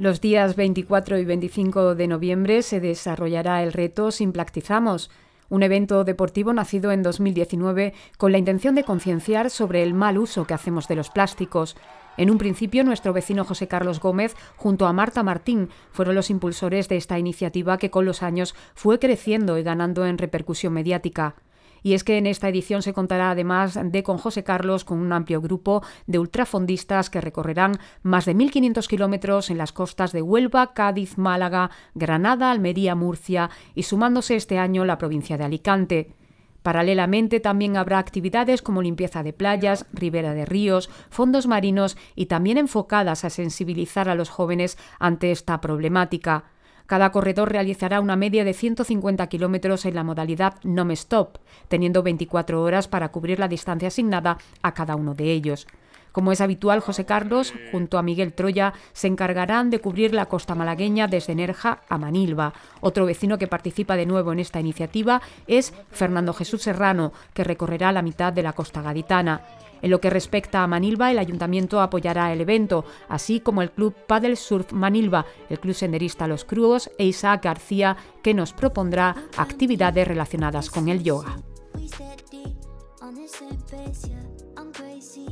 Los días 24 y 25 de noviembre se desarrollará el reto Sin Simplactizamos, un evento deportivo nacido en 2019 con la intención de concienciar sobre el mal uso que hacemos de los plásticos. En un principio, nuestro vecino José Carlos Gómez, junto a Marta Martín, fueron los impulsores de esta iniciativa que con los años fue creciendo y ganando en repercusión mediática. Y es que en esta edición se contará además de con José Carlos con un amplio grupo de ultrafondistas que recorrerán más de 1.500 kilómetros en las costas de Huelva, Cádiz, Málaga, Granada, Almería, Murcia y sumándose este año la provincia de Alicante. Paralelamente también habrá actividades como limpieza de playas, ribera de ríos, fondos marinos y también enfocadas a sensibilizar a los jóvenes ante esta problemática. Cada corredor realizará una media de 150 kilómetros en la modalidad non-stop, teniendo 24 horas para cubrir la distancia asignada a cada uno de ellos. Como es habitual, José Carlos, junto a Miguel Troya, se encargarán de cubrir la costa malagueña desde Nerja a Manilva. Otro vecino que participa de nuevo en esta iniciativa es Fernando Jesús Serrano, que recorrerá la mitad de la costa gaditana. En lo que respecta a Manilva, el ayuntamiento apoyará el evento, así como el club Paddle Surf Manilva, el club senderista Los Cruos e Isaac García, que nos propondrá actividades relacionadas con el yoga.